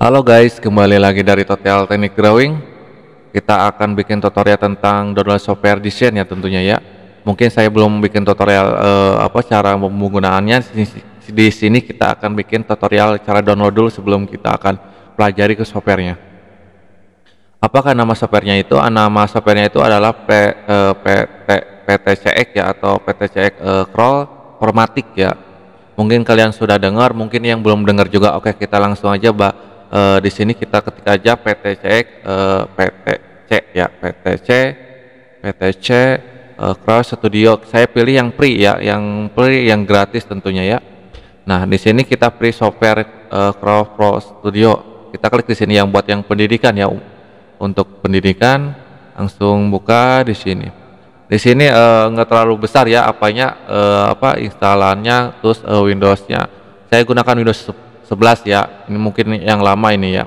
Halo guys, kembali lagi dari Total Teknik Drawing. Kita akan bikin tutorial tentang download software desain ya tentunya ya. Mungkin saya belum bikin tutorial eh, apa cara penggunaannya. Di sini kita akan bikin tutorial cara download dulu sebelum kita akan pelajari ke softwarenya. Apakah nama softwarenya itu? Ah, nama softwarenya itu adalah P, eh, PT, PTCX ya atau PTCX eh, Crawl Formatik ya. Mungkin kalian sudah dengar, mungkin yang belum dengar juga. Oke, kita langsung aja Mbak uh, di sini kita ketik aja PTC uh, eh, PTC ya PTC PTC uh, eh, Cross Studio. Saya pilih yang free ya, yang free yang gratis tentunya ya. Nah, di sini kita free software uh, Cross Pro Studio. Kita klik di sini yang buat yang pendidikan ya. Um, untuk pendidikan langsung buka di sini di sini nggak terlalu besar ya apanya apa instalannya terus Windows-nya. saya gunakan Windows 11 ya. Ini mungkin yang lama ini ya.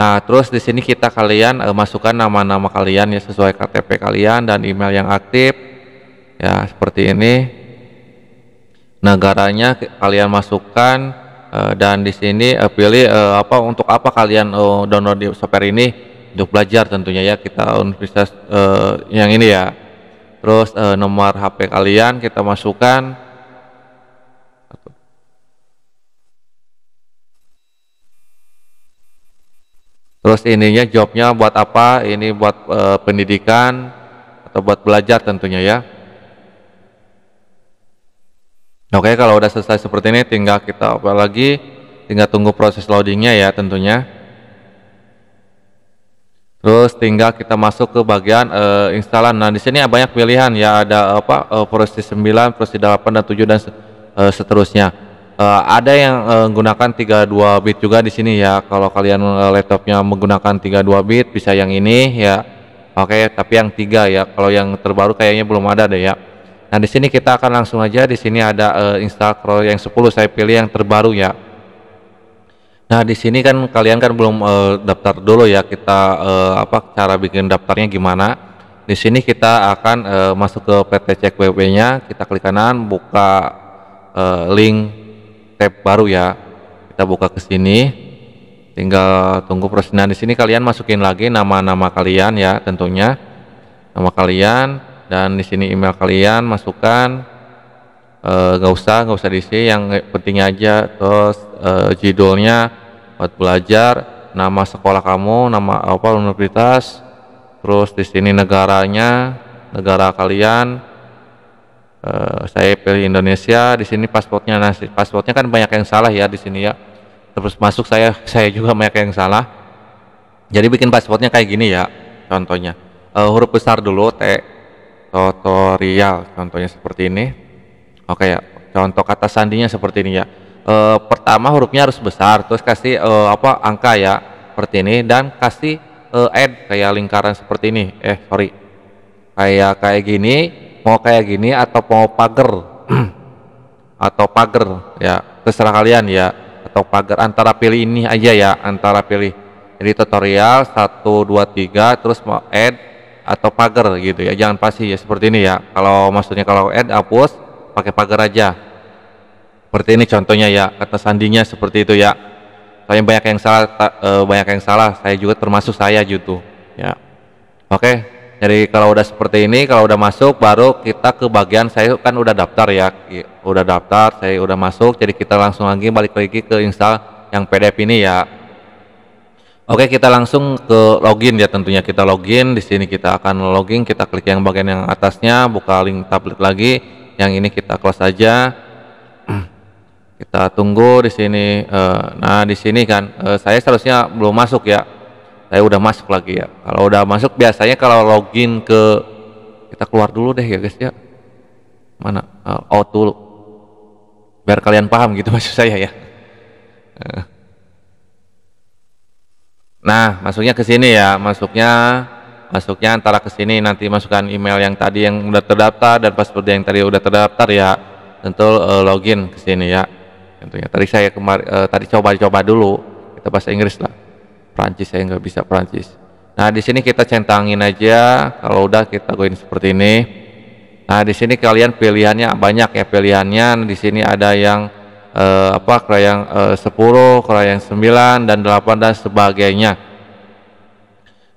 Nah, terus di sini kita kalian eh, masukkan nama-nama kalian ya sesuai KTP kalian dan email yang aktif. Ya, seperti ini. Negaranya kalian masukkan eh, dan di sini eh, pilih eh, apa untuk apa kalian eh, download di software ini untuk belajar tentunya ya kita universitas eh, yang ini ya. Terus eh, nomor HP kalian kita masukkan terus ininya jobnya buat apa ini buat e, pendidikan atau buat belajar tentunya ya nah, oke kalau udah selesai seperti ini tinggal kita apa lagi tinggal tunggu proses loadingnya ya tentunya terus tinggal kita masuk ke bagian e, instalan nah di sini ya banyak pilihan ya ada apa e, proses 9 proses 8 dan 7 dan e, seterusnya Uh, ada yang uh, eh, menggunakan 32 bit juga di sini ya. Kalau kalian uh, laptopnya menggunakan 32 bit bisa yang ini ya. Oke, okay, tapi yang tiga ya. Kalau yang terbaru kayaknya belum ada deh ya. Nah, di sini kita akan langsung aja di sini ada uh, install Chrome yang 10 saya pilih yang terbaru ya. Nah, di sini kan kalian kan belum uh, daftar dulu ya. Kita uh, apa cara bikin daftarnya gimana? di sini kita akan uh, masuk ke PT Cek WP-nya, kita klik kanan, buka uh, link tab baru ya kita buka ke sini tinggal tunggu proses nah, di sini kalian masukin lagi nama-nama kalian ya tentunya nama kalian dan di sini email kalian masukkan eh, nggak e, usah nggak usah diisi yang penting aja terus e, judulnya buat belajar nama sekolah kamu nama apa universitas terus di sini negaranya negara kalian uh, saya pilih Indonesia di sini pasportnya nasi pasportnya kan banyak yang salah ya di sini ya terus masuk saya saya juga banyak yang salah jadi bikin pasportnya kayak gini ya contohnya uh, huruf besar dulu T tutorial contohnya seperti ini oke ya contoh kata sandinya seperti ini ya uh, pertama hurufnya harus besar terus kasih uh, apa angka ya seperti ini dan kasih uh, add kayak lingkaran seperti ini eh sorry kayak kayak gini mau kayak gini atau mau pagar atau pagar ya terserah kalian ya atau pagar antara pilih ini aja ya antara pilih jadi tutorial 1 2 3 terus mau add atau pagar gitu ya jangan pasti ya seperti ini ya kalau maksudnya kalau add hapus pakai pagar aja seperti ini contohnya ya kata sandinya seperti itu ya saya banyak yang salah eh, banyak yang salah saya juga termasuk saya gitu ya oke okay. Jadi kalau udah seperti ini, kalau udah masuk baru kita ke bagian saya kan udah daftar ya, udah daftar, saya udah masuk. Jadi kita langsung lagi balik lagi ke install yang PDF ini ya. Oke, kita langsung ke login ya tentunya kita login. Di sini kita akan login, kita klik yang bagian yang atasnya, buka link tablet lagi. Yang ini kita close aja. Kita tunggu di sini. Eh, nah, di sini kan eh, saya seharusnya belum masuk ya saya udah masuk lagi ya kalau udah masuk biasanya kalau login ke kita keluar dulu deh ya guys ya mana uh, eh, out dulu biar kalian paham gitu maksud saya ya eh. nah masuknya ke sini ya masuknya masuknya antara ke sini nanti masukkan email yang tadi yang udah terdaftar dan password yang tadi udah terdaftar ya tentu uh, login ke sini ya tentunya tadi saya kemarin uh, tadi coba-coba dulu kita bahasa Inggris lah Perancis saya nggak bisa Perancis nah di sini kita centangin aja kalau udah kita goin seperti ini nah di sini kalian pilihannya banyak ya pilihannya di sini ada yang eh, apa yang eh, 10 yang 9 dan 8 dan sebagainya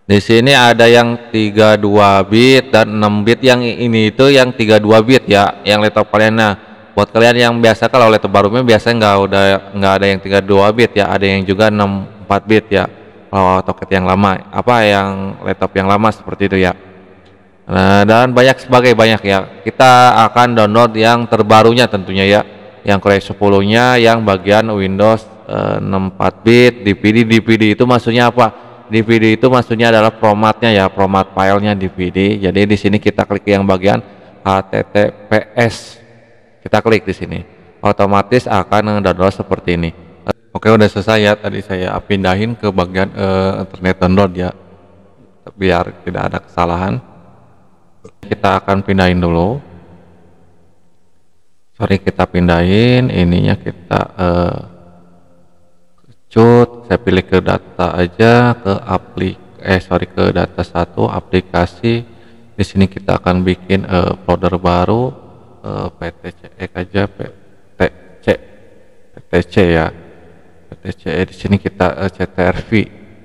di sini ada yang 32 bit dan 6 bit yang ini itu yang 32 bit ya yang laptop kalian nah buat kalian yang biasa kalau laptop barunya biasanya nggak udah nggak ada yang 32 bit ya ada yang juga 64 bit ya oh, toket yang lama apa yang laptop yang lama seperti itu ya nah, dan banyak sebagai banyak ya kita akan download yang terbarunya tentunya ya yang Core 10 nya yang bagian Windows eh, 64 bit DVD DVD itu maksudnya apa DVD itu maksudnya adalah formatnya ya format filenya DVD jadi di sini kita klik yang bagian HTTPS kita klik di sini otomatis akan download seperti ini Oke udah selesai ya tadi saya pindahin ke bagian uh, internet download ya biar tidak ada kesalahan kita akan pindahin dulu sorry kita pindahin ininya kita uh, eh, cut saya pilih ke data aja ke aplik eh sorry ke data satu aplikasi di sini kita akan bikin uh, folder baru uh, ptcx aja ptc ptc ya SCE eh, eh, di sini kita uh, eh, CTRV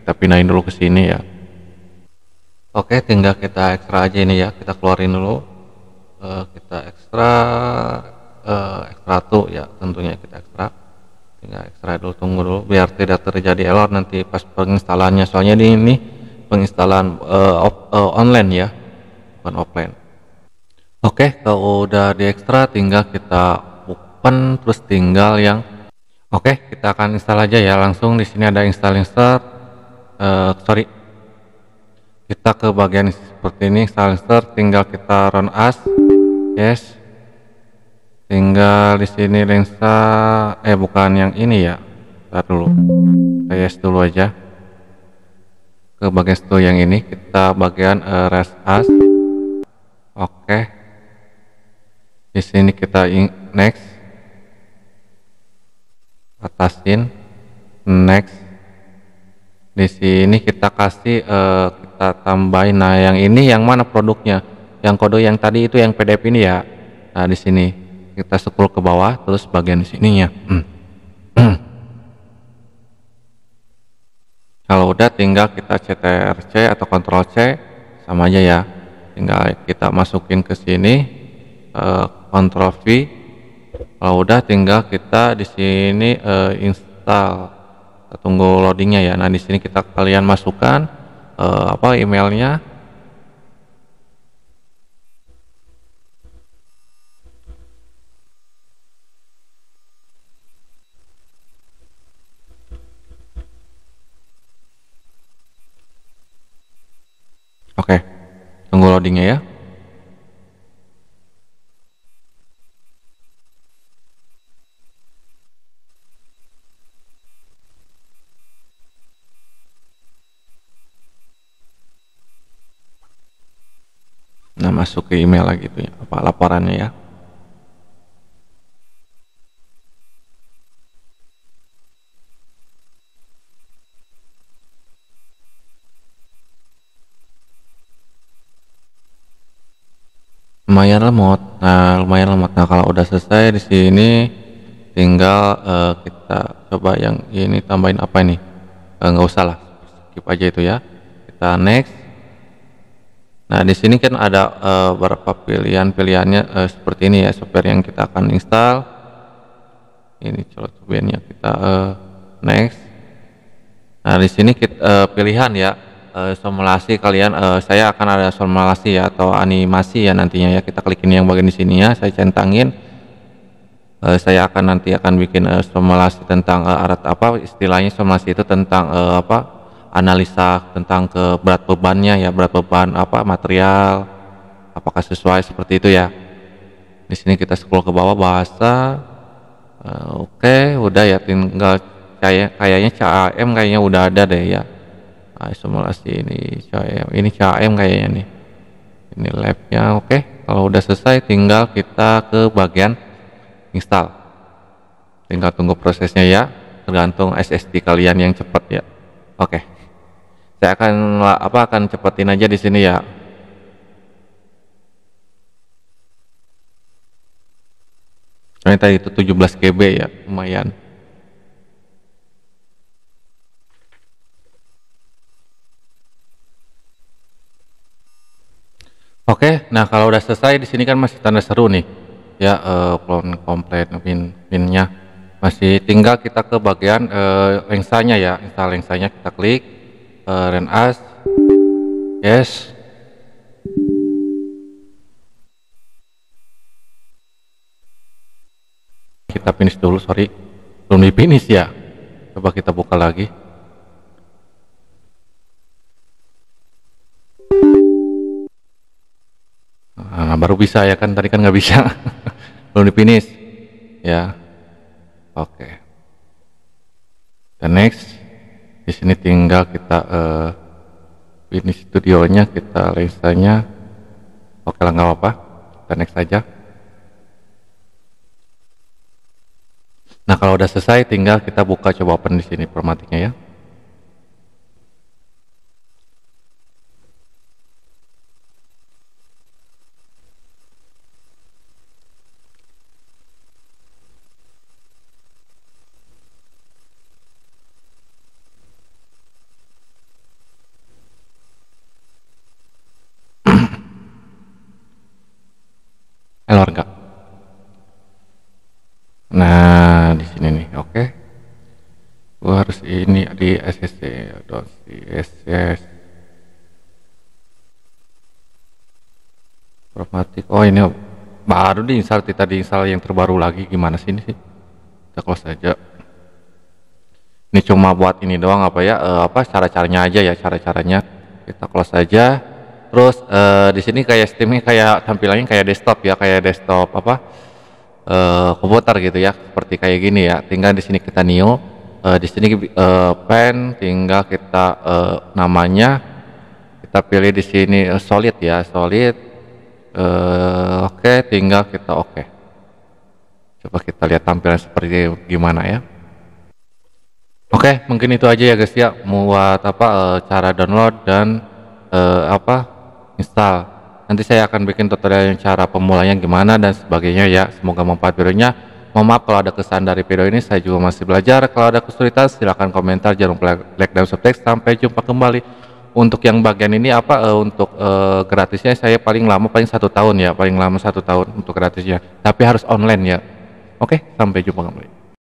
kita pindahin dulu ke sini ya oke tinggal kita ekstra aja ini ya kita keluarin dulu uh, kita ekstra uh, ekstra tuh ya tentunya kita ekstra tinggal ekstra dulu tunggu dulu biar tidak terjadi error nanti pas penginstalannya soalnya ini, ini penginstalan uh, op, uh, online ya bukan offline oke kalau udah di ekstra tinggal kita open terus tinggal yang Oke, kita akan install aja ya. Langsung di sini ada install install. Uh, sorry, kita ke bagian seperti ini install install. Tinggal kita run as, yes. Tinggal di sini lensa, eh bukan yang ini ya. Kita dulu, kita yes dulu aja. Ke bagian situ yang ini kita bagian uh, eh, rest as. Oke, di sini kita next atasin next di sini kita kasih uh, kita tambahin nah yang ini yang mana produknya yang kode yang tadi itu yang PDF ini ya nah di sini kita scroll ke bawah terus bagian sininya hmm. kalau udah tinggal kita CTRC atau Ctrl C sama aja ya tinggal kita masukin ke sini uh, eh, Ctrl V kalau ah, udah tinggal kita di sini uh, install kita tunggu loadingnya ya nah di sini kita kalian masukkan uh, apa emailnya Oke, okay. tunggu loadingnya ya. Nah, masuk ke email lagi tuh ya, apa laporannya ya. lumayan lemot. Nah, lumayan lemot. Nah, kalau udah selesai di sini tinggal uh, kita coba yang ini tambahin apa ini? Eh, nggak uh, usah lah, skip aja itu ya. Kita next. Nah, di sini kan ada uh, beberapa pilihan. Pilihannya uh, eh, seperti ini ya, software yang kita akan install. Ini colok cobaannya kita uh, next. Nah, di sini uh, pilihan ya uh, simulasi kalian uh, saya akan ada simulasi ya atau animasi ya nantinya ya. Kita klikin yang bagian di sini ya, saya centangin. Uh, saya akan nanti akan bikin uh, simulasi tentang uh, arat apa istilahnya simulasi itu tentang uh, apa analisa tentang ke berat bebannya ya berat beban apa material apakah sesuai seperti itu ya di sini kita scroll ke bawah bahasa uh, oke okay, udah ya tinggal kayak kayaknya CAM kayaknya udah ada deh ya nah, simulasi ini CAM ini CAM kayaknya nih ini labnya oke okay. kalau udah selesai tinggal kita ke bagian install tinggal tunggu prosesnya ya tergantung SSD kalian yang cepat ya oke okay saya akan apa akan cepetin aja di sini ya Ini tadi itu 17 KB ya, lumayan. Oke, nah kalau udah selesai di sini kan masih tanda seru nih. Ya, eh, clone complete pin pinnya masih tinggal kita ke bagian uh, lensanya ya, instal lensanya kita klik uh, Ren As Yes kita finish dulu sorry belum di finish ya coba kita buka lagi nah baru bisa ya kan tadi kan nggak bisa belum di finish ya oke okay. the next di sini tinggal kita uh, ini studionya kita lensanya oke lah nggak apa-apa kita next saja nah kalau udah selesai tinggal kita buka coba open di sini formatnya ya Elorga. Nah, di sini nih. Oke. Okay. Gua harus ini di SSC .css. Informatik. Oh, ini baru diinstal tadi install yang terbaru lagi gimana sih ini sih? Kita close aja. Ini cuma buat ini doang apa ya? E, apa cara-caranya aja ya, cara-caranya. Kita close aja. Terus uh, di sini kayak Steamnya kayak tampilannya kayak desktop ya, kayak desktop apa uh, komputer gitu ya, seperti kayak gini ya. Tinggal di sini kita new, uh, di sini uh, pen, tinggal kita uh, namanya, kita pilih di sini uh, solid ya, solid. Uh, oke, okay, tinggal kita oke. Okay. Coba kita lihat tampilan seperti gimana ya. Oke, okay, mungkin itu aja ya guys ya, muat apa cara download dan uh, apa install nanti saya akan bikin tutorial yang cara pemulainya gimana dan sebagainya ya semoga manfaat videonya mohon maaf kalau ada kesan dari video ini saya juga masih belajar kalau ada kesulitan silahkan komentar jangan lupa like dan subscribe sampai jumpa kembali untuk yang bagian ini apa uh, untuk uh, gratisnya saya paling lama paling satu tahun ya paling lama satu tahun untuk gratisnya tapi harus online ya oke sampai jumpa kembali